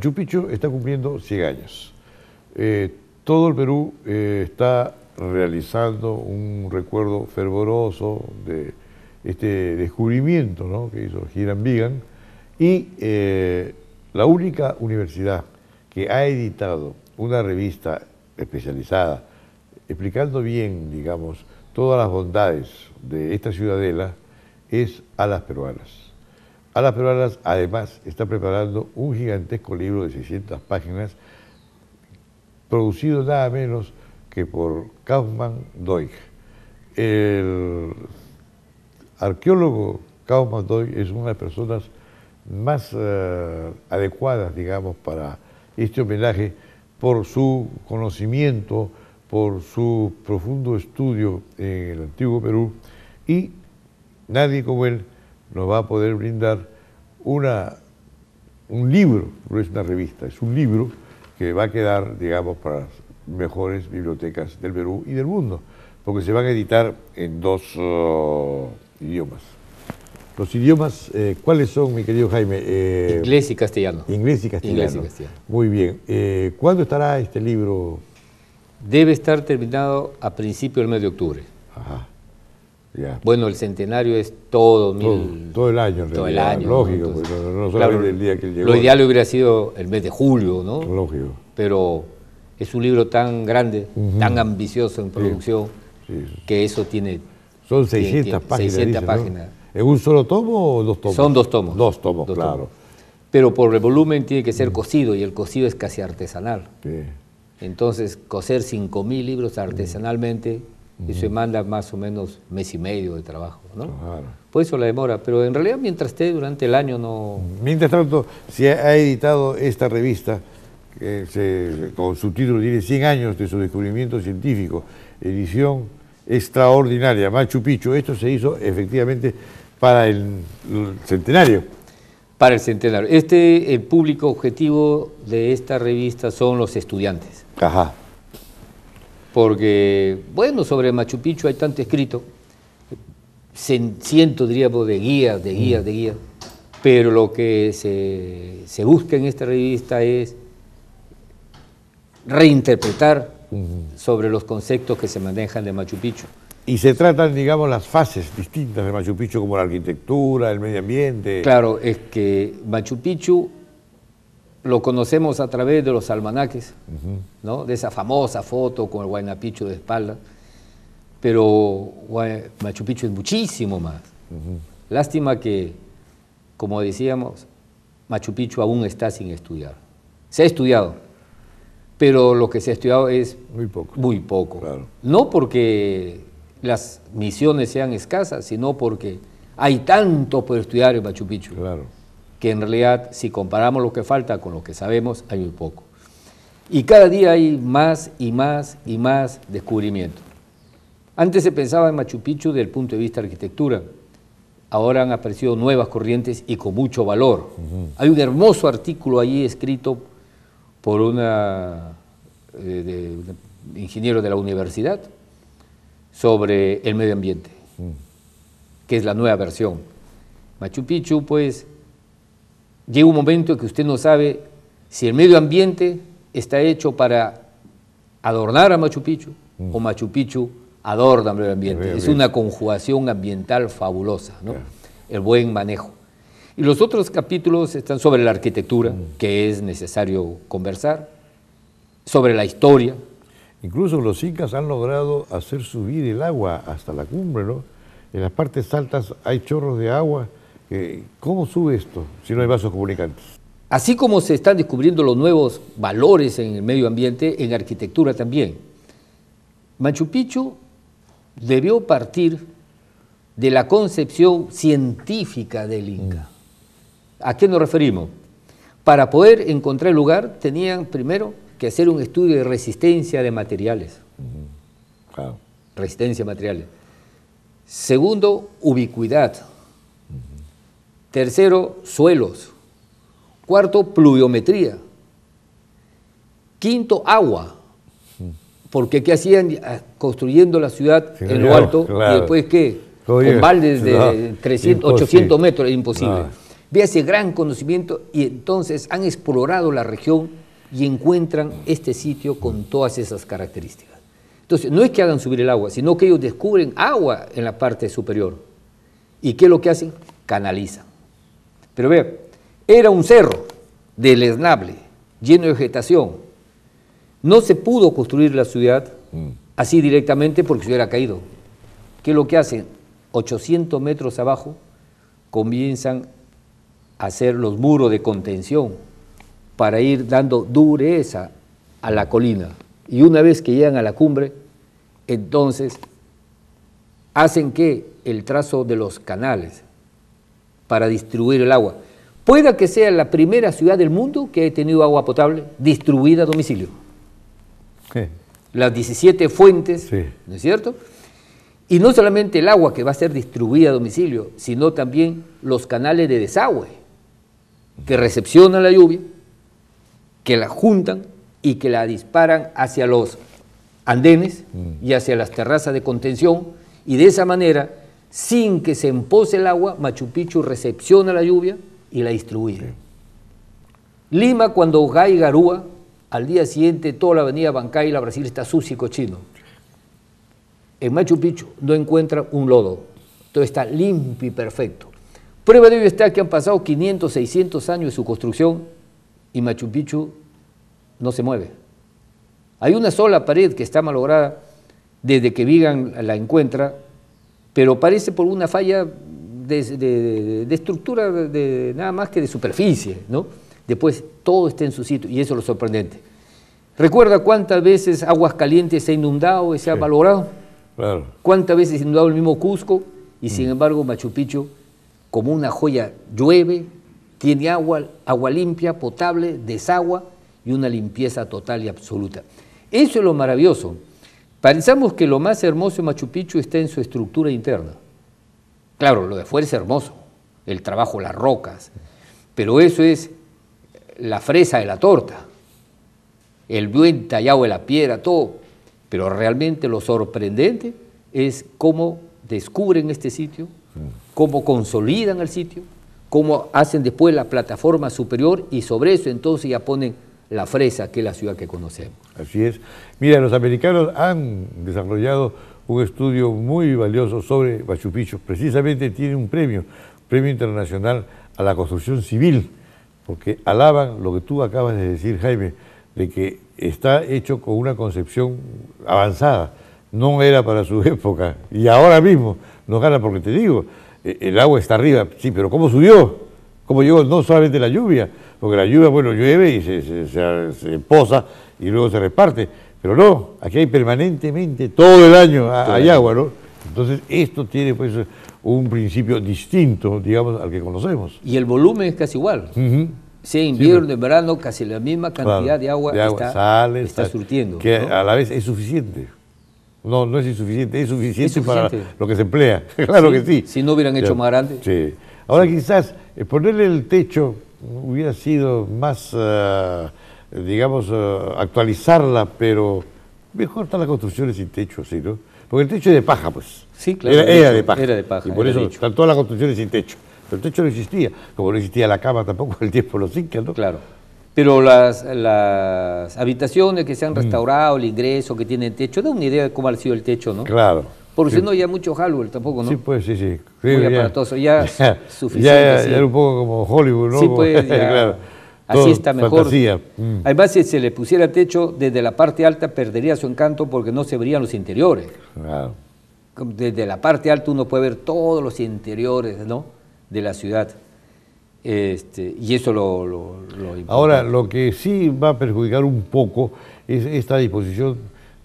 Machu está cumpliendo 100 años. Eh, todo el Perú eh, está realizando un recuerdo fervoroso de este descubrimiento que hizo Giran Vigan y eh, la única universidad que ha editado una revista especializada explicando bien, digamos, todas las bondades de esta ciudadela es a las peruanas las Peruanas además está preparando un gigantesco libro de 600 páginas producido nada menos que por Kaufman Doig. El arqueólogo Kaufman Doig es una de las personas más eh, adecuadas, digamos, para este homenaje por su conocimiento, por su profundo estudio en el antiguo Perú y nadie como él nos va a poder brindar una, un libro, no es una revista, es un libro que va a quedar, digamos, para las mejores bibliotecas del Perú y del mundo, porque se van a editar en dos oh, idiomas. Los idiomas, eh, ¿cuáles son, mi querido Jaime? Eh, inglés y castellano. Inglés y castellano. Inglés y castellano. Muy bien. Eh, ¿Cuándo estará este libro? Debe estar terminado a principios del mes de octubre. Ajá. Bueno, el centenario es todo, el año, en el año. Lógico, no, el día que llegó. Lo ideal hubiera sido el mes de julio, ¿no? Lógico. Pero es un libro tan grande, tan ambicioso en producción, que eso tiene. Son 600 páginas. ¿En un solo tomo o dos tomos? Son dos tomos. Dos tomos, claro. Pero por el volumen tiene que ser mm. cosido, y el cosido es casi artesanal. Entonces, coser 5.000 libros mm. artesanalmente y se manda más o menos mes y medio de trabajo, ¿no? Por eso la demora, pero en realidad mientras esté durante el año no... Mientras tanto, se ha editado esta revista, que con su título tiene 100 años de su descubrimiento científico, edición extraordinaria, Machu Picchu, esto se hizo efectivamente para el, centenario. Para el centenario. Este, el público objetivo de esta revista son los estudiantes. Ajá porque, bueno, sobre Machu Picchu hay tanto escrito, Siento diríamos, de guías, de guías, de guías, pero lo que se, busca en esta revista es reinterpretar sobre los conceptos que se manejan de Machu Picchu. Y se tratan, digamos, las fases distintas de Machu Picchu, como la arquitectura, el medio ambiente. Claro, es que Machu Picchu lo conocemos a través de los almanaques, ¿no? de esa famosa foto con el Guaynapicho de espalda, pero Machu Picchu es muchísimo más. Lástima que, como decíamos, Machu Picchu aún está sin estudiar. Se ha estudiado, pero lo que se ha estudiado es muy poco. Muy poco. No porque las misiones sean escasas, sino porque hay tanto por estudiar en Machu Picchu. Claro que en realidad si comparamos lo que falta con lo que sabemos, hay muy poco. Y cada día hay más y más y más descubrimiento. Antes se pensaba en Machu Picchu desde el punto de vista de arquitectura. Ahora han aparecido nuevas corrientes y con mucho valor. Hay un hermoso artículo allí escrito por un eh, ingeniero de la universidad sobre el medio ambiente, que es la nueva versión. Machu Picchu, pues, Llega un momento que usted no sabe si el medio ambiente está hecho para adornar a Machu Picchu mm. o Machu Picchu adorna al medio ambiente. es una conjugación ambiental fabulosa, ¿no? el buen manejo. Y los otros capítulos están sobre la arquitectura, mm. que es necesario conversar, sobre la historia. Incluso los incas han logrado hacer subir el agua hasta la cumbre, ¿no? En las partes altas hay chorros de agua eh, ¿Cómo sube esto si no hay vasos comunicantes? Así como se están descubriendo los nuevos valores en el medio ambiente, en arquitectura también. Machu Picchu debió partir de la concepción científica del Inca. Mm. ¿A qué nos referimos? Para poder encontrar el lugar tenían primero que hacer un estudio de resistencia de materiales. Mm-hmm. Resistencia de materiales. Segundo, ubicuidad Tercero, suelos. Cuarto, pluviometría. Quinto, agua. Porque ¿qué hacían ah, construyendo la ciudad en lo alto? Y después, ¿qué? Con baldes de 300, 800 metros, es imposible. Ve ese gran conocimiento y entonces han explorado la región y encuentran este sitio con todas esas características. Entonces, no es que hagan subir el agua, sino que ellos descubren agua en la parte superior. ¿Y qué es lo que hacen? Canalizan. Pero ve, era un cerro lesnable, lleno de vegetación. No se pudo construir la ciudad mm. así directamente porque se hubiera caído. ¿Qué es lo que hacen? 800 metros abajo comienzan a hacer los muros de contención para ir dando dureza a la colina. Y una vez que llegan a la cumbre, entonces hacen que el trazo de los canales, para distribuir el agua. Pueda que sea la primera ciudad del mundo que haya tenido agua potable distribuida a domicilio. Las 17 fuentes, ¿no es cierto? Y no solamente el agua que va a ser distribuida a domicilio, sino también los canales de desagüe que recepcionan la lluvia, que la juntan y que la disparan hacia los andenes mm. y hacia las terrazas de contención y de esa manera sin que se empose el agua, Machu Picchu recepciona la lluvia y la distribuye. Lima, cuando Gai Garúa, al día siguiente toda la avenida Bancay y la Brasil está sucia y cochino. En Machu Picchu no encuentra un lodo, todo está limpio y perfecto. Prueba de ello está que han pasado 500, 600 años de su construcción y Machu Picchu no se mueve. Hay una sola pared que está malograda desde que Vigan la encuentra pero parece por una falla de, estructura, de, nada más que de superficie, ¿no? Después todo está en su sitio y eso es lo sorprendente. ¿Recuerda cuántas veces Aguas Calientes se ha inundado y se ha valorado? ¿Cuántas veces se ha inundado el mismo Cusco? Y sin mm. embargo Machu Picchu, como una joya, llueve, tiene agua, agua limpia, potable, desagua y una limpieza total y absoluta. Eso es lo maravilloso. Pensamos que lo más hermoso de Machu Picchu está en su estructura interna. Claro, lo de afuera es hermoso, el trabajo, las rocas, pero eso es la fresa de la torta, el buen tallado de la piedra, todo. Pero realmente lo sorprendente es cómo descubren este sitio, cómo consolidan el sitio, cómo hacen después la plataforma superior y sobre eso entonces ya ponen la Fresa, que es la ciudad que conocemos. Así es. Mira, los americanos han desarrollado un estudio muy valioso sobre Machu Precisamente tiene un premio, premio internacional a la construcción civil, porque alaban lo que tú acabas de decir, Jaime, de que está hecho con una concepción avanzada. No era para su época y ahora mismo nos gana porque te digo, eh, el agua está arriba, sí, pero ¿cómo subió? ¿Cómo llegó no solamente la lluvia, porque la lluvia, bueno, llueve y se, posa y luego se reparte. Pero no, aquí hay permanentemente, todo el año hay agua, ¿no? Entonces esto tiene pues un principio distinto, digamos, al que conocemos. Y el volumen es casi igual. Uh invierno, en verano, casi la misma cantidad de, agua está, está, surtiendo. Que a la vez es suficiente. No, no es insuficiente, es suficiente, para lo que se emplea. claro que sí. Si no hubieran hecho más grande. Sí. Ahora quizás eh, ponerle el techo hubiera sido más, eh, digamos, eh, actualizarla, pero mejor están las construcciones sin techo, ¿sí, no? Porque el techo es de paja, pues. Sí, claro. Era, de, paja. Era de paja. Y por eso están todas las construcciones sin techo. Pero el techo no existía, como no existía la cama tampoco el tiempo los incas, ¿no? Claro. Pero las, habitaciones que se han mm. restaurado, el ingreso que tiene el techo, da una idea de cómo ha sido el techo, ¿no? Claro. Porque si no, ya mucho Halloween tampoco, ¿no? Sí, pues, sí, sí. Muy ya, aparatoso, ya, suficiente. Ya, ya, era un poco como Hollywood, ¿no? Sí, pues, ya, claro. Así está mejor. Mm. Además, si se le pusiera techo desde la parte alta, perdería su encanto porque no se verían los interiores. Claro. Desde la parte alta uno puede ver todos los interiores, ¿no? De la ciudad. Este, y eso lo, lo, lo Ahora, lo que sí va a perjudicar un poco es esta disposición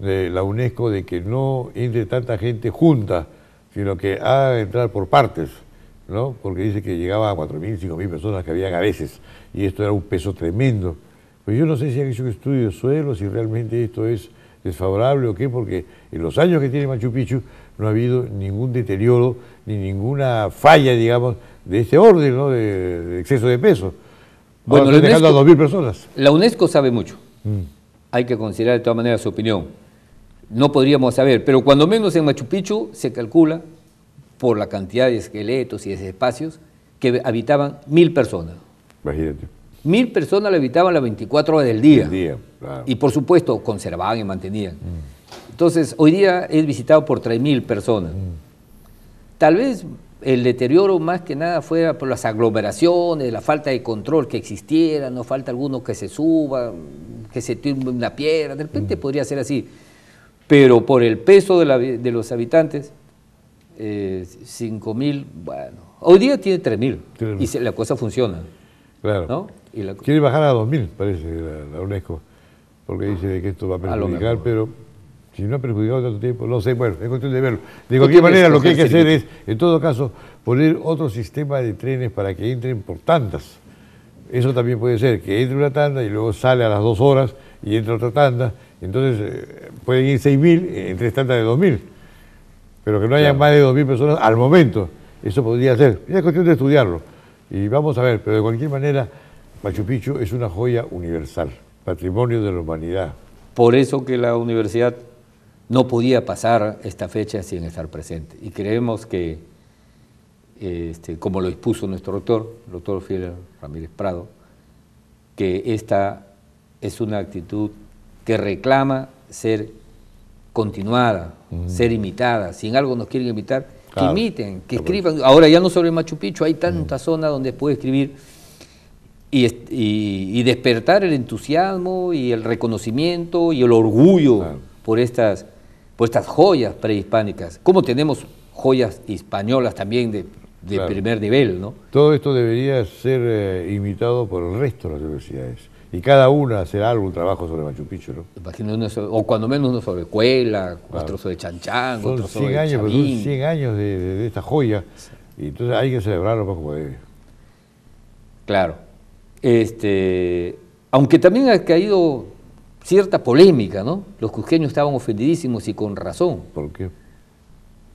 de la UNESCO de que no entre tanta gente junta, sino que haga entrar por partes, ¿no? Porque dice que llegaba a 4.000, 5.000 personas que habían a veces, y esto era un peso tremendo. Pues yo no sé si han hecho un estudio de suelo, si realmente esto es desfavorable o qué, porque en los años que tiene Machu Picchu no ha habido ningún deterioro ni ninguna falla, digamos, de este orden, ¿no? De, exceso de peso. Bueno, Ahora, la UNESCO, a 2.000 personas. La UNESCO sabe mucho. Mm. Hay que considerar de todas maneras su opinión no podríamos saber, pero cuando menos en Machu Picchu se calcula, por la cantidad de esqueletos y de espacios, que habitaban mil personas. Imagínate. Mil personas la habitaban las 24 horas del día. Y por supuesto conservaban y mantenían. Mm. Entonces, hoy día es visitado por 3.000 personas. Mm. Tal vez el deterioro más que nada fuera por las aglomeraciones, la falta de control que existiera, no falta alguno que se suba, que se tire una piedra, de repente mm. podría ser así pero por el peso de, la, los habitantes, eh, 5.000, bueno, hoy día tiene 3.000 y la cosa funciona. Claro. Quiere bajar a 2.000, parece, la, UNESCO, porque dice que esto va a perjudicar, pero si no ha perjudicado tanto tiempo, no sé, bueno, es cuestión de verlo. De cualquier manera, lo que hay que hacer es, en todo caso, poner otro sistema de trenes para que entren por tandas. Eso también puede ser, que entre una tanda y luego sale a las dos horas y entra otra tanda entonces eh, pueden ir 6.000 eh, entre tres de 2.000, pero que no haya más de 2.000 personas al momento. Eso podría ser. Es cuestión de estudiarlo. Y vamos a ver, pero de cualquier manera, Machu Picchu es una joya universal, patrimonio de la humanidad. Por eso que la universidad no podía pasar esta fecha sin estar presente. Y creemos que, este, como lo expuso nuestro doctor, el doctor Fidel Ramírez Prado, que esta es una actitud que reclama ser continuada, ser imitada. Si en algo nos quieren imitar, que imiten, que escriban. Ahora ya no sobre Machu Picchu, hay tanta zona donde puede escribir y, despertar el entusiasmo y el reconocimiento y el orgullo por, estas, joyas prehispánicas. Como tenemos joyas españolas también de, primer nivel, ¿no? Todo esto debería ser eh, imitado por el resto de las universidades y cada una algo, algún trabajo sobre Machu Picchu, ¿no? Imagino uno o cuando menos uno sobre Cuela, otro sobre Chanchán, otro sobre 100 años, 100 años de, esta joya. Y entonces hay que celebrarlo poco, como Claro. Este, aunque también ha caído cierta polémica, ¿no? Los cusqueños estaban ofendidísimos y con razón. ¿Por qué?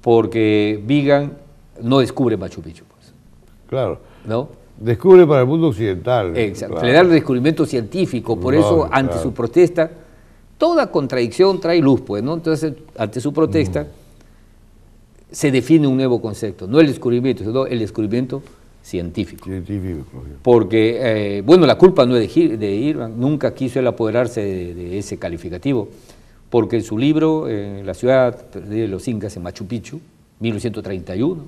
Porque Vigan no descubre Machu Picchu, pues. Claro. ¿No? Descubre para el mundo occidental. Exacto. Le da el descubrimiento científico. Por eso, ante su protesta, toda contradicción trae luz, pues, ¿no? Entonces, ante su protesta, mm. se define un nuevo concepto. No el descubrimiento, sino el descubrimiento científico. Científico. Porque, eh, bueno, la culpa no es de, de nunca quiso él apoderarse de, ese calificativo, porque en su libro, eh, La ciudad de los incas en Machu Picchu, 1931,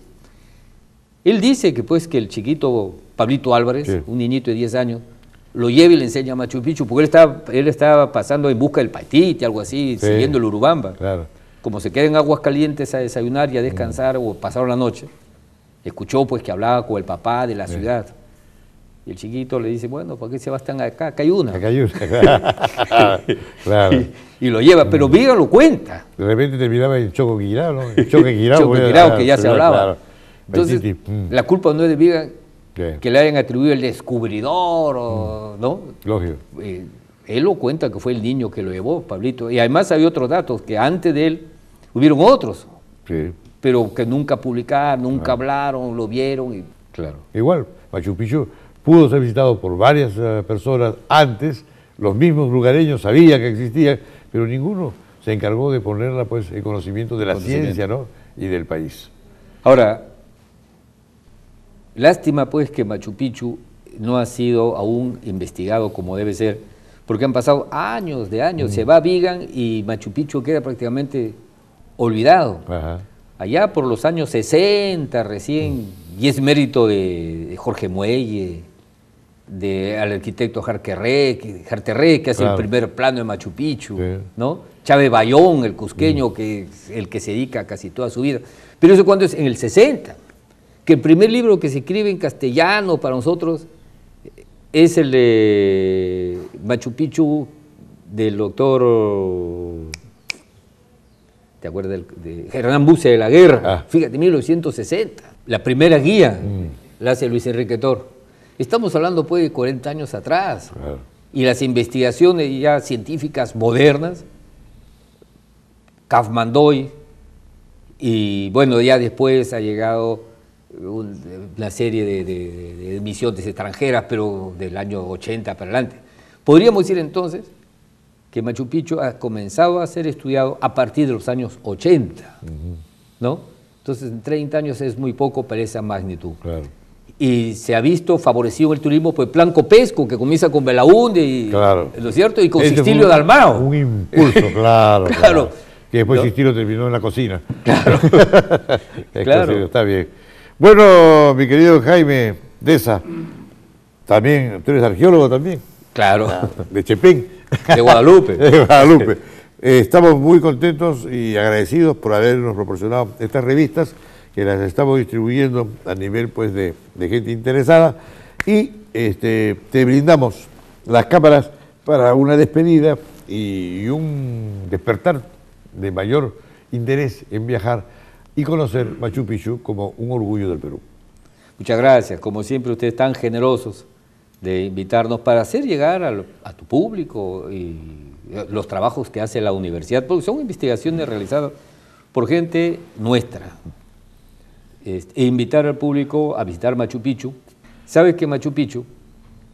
él dice que pues que el chiquito Pablito Álvarez, un niñito de 10 años, lo lleva y le enseña a Machu Picchu, porque él estaba, él estaba pasando en busca del y algo así, siguiendo el Urubamba. Como se queda en aguas calientes a desayunar y a descansar, mm. o pasaron la noche, escuchó pues que hablaba con el papá de la ciudad. Y el chiquito le dice, bueno, ¿por qué se va a acá? Acá hay una. Acá hay una, y, lo lleva, pero mm. Viga lo cuenta. De repente terminaba el Choco guirao, ¿no? El Choco guirao, pues, que ya se hablaba. Entonces, mm. la culpa no es de Viga, que le hayan atribuido el descubridor, mm. ¿no? Lógico. Eh, él lo cuenta que fue el niño que lo llevó, Pablito. Y además había otros datos, que antes de él hubieron otros, pero que nunca publicaron, nunca ah. hablaron, lo vieron. claro. Igual, Machu Picchu pudo ser visitado por varias eh, personas antes, los mismos lugareños sabían que existía, pero ninguno se encargó de ponerla pues, en conocimiento de la ciencia ¿no? y del país. Ahora, Lástima pues que Machu Picchu no ha sido aún investigado como debe ser, porque han pasado años de años, se mm. va Vigan y Machu Picchu queda prácticamente olvidado. Allá por los años 60 recién, mm. y es mérito de Jorge Muelle, de, al arquitecto Jarterré, que hace el primer plano de Machu Picchu, ¿no? Chávez Bayón, el cusqueño, mm. que el que se dedica casi toda su vida. Pero eso cuando es en el 60 que el primer libro que se escribe en castellano para nosotros es el de Machu Picchu del doctor, ¿te acuerdas? de Hernán Buse de la Guerra, ah. fíjate, 1960, la primera guía mm. la hace Luis Enrique Tor. Estamos hablando pues de 40 años atrás y las investigaciones ya científicas modernas, doy y bueno, ya después ha llegado una serie de, misiones emisiones extranjeras, pero del año 80 para adelante. Podríamos decir entonces que Machu Picchu ha comenzado a ser estudiado a partir de los años 80, ¿no? Entonces, en 30 años es muy poco para esa magnitud. Claro. Y se ha visto favorecido el turismo por el plan Copesco, que comienza con Belaúnde, y, ¿no es cierto? Y con este Dalmao. Un impulso, claro. claro. Que después ¿No? terminó en la cocina. Claro. está bien. Bueno, mi querido Jaime Deza, también, tú eres arqueólogo también. Claro. Ah, de Chepín. De Guadalupe. Eh, estamos muy contentos y agradecidos por habernos proporcionado estas revistas que las estamos distribuyendo a nivel pues de, gente interesada y este, te brindamos las cámaras para una despedida y un despertar de mayor interés en viajar y conocer Machu Picchu como un orgullo del Perú. Muchas gracias. Como siempre, ustedes tan generosos de invitarnos para hacer llegar a, tu público y eh, los trabajos que hace la universidad, porque son investigaciones realizadas por gente nuestra. Este, e invitar al público a visitar Machu Picchu. Sabes que Machu Picchu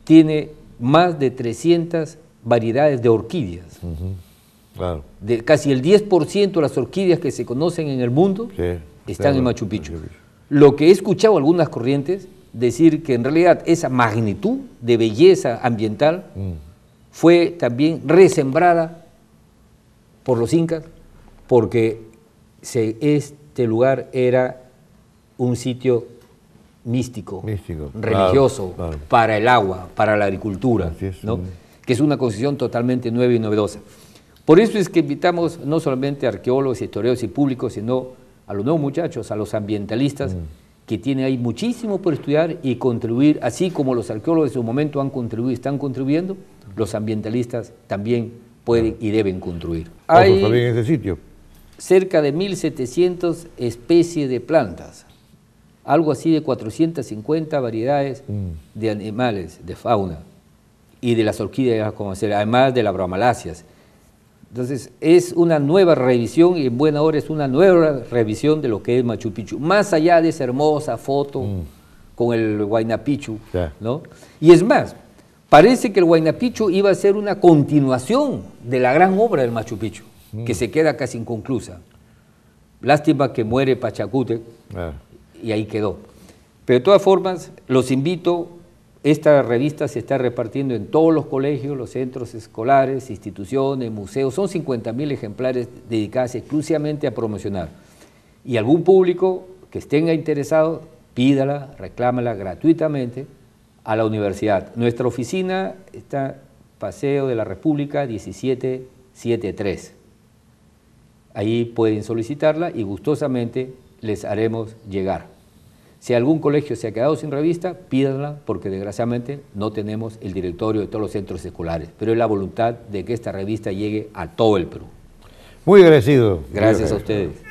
tiene más de 300 variedades de orquídeas. De casi el 10% de las orquídeas que se conocen en el mundo están en Machu Picchu. Lo que he escuchado algunas corrientes decir que en realidad esa magnitud de belleza ambiental mm. fue también resembrada por los incas, porque este lugar era un sitio místico, religioso, para el agua, para la agricultura, mm. que es una concepción totalmente nueva y novedosa. Por eso es que invitamos no solamente a arqueólogos, historiadores y públicos, sino a los nuevos muchachos, a los ambientalistas, mm. que tienen ahí muchísimo por estudiar y contribuir, así como los arqueólogos en su momento han contribuido están contribuyendo, los ambientalistas también pueden y deben contribuir. Hay en ese sitio. cerca de 1.700 especies de plantas, algo así de 450 variedades mm. de animales, de fauna, y de las orquídeas, además de las bramalacias entonces, es una nueva revisión y en buena hora es una nueva revisión de lo que es Machu Picchu. Más allá de esa hermosa foto mm. con el Huayna ¿no? Y es más, parece que el Huayna iba a ser una continuación de la gran obra del Machu Picchu, mm. que se queda casi inconclusa. Lástima que muere Pachacute ah. y ahí quedó. Pero de todas formas, los invito esta revista se está repartiendo en todos los colegios, los centros escolares, instituciones, museos. Son 50.000 ejemplares dedicadas exclusivamente a promocionar. Y algún público que esté interesado, pídala, reclámala gratuitamente a la universidad. Nuestra oficina está Paseo de la República 1773. Ahí pueden solicitarla y gustosamente les haremos llegar. Si algún colegio se ha quedado sin revista, pídanla porque desgraciadamente no tenemos el directorio de todos los centros escolares, pero es la voluntad de que esta revista llegue a todo el Perú. Muy agradecido. Gracias a ustedes.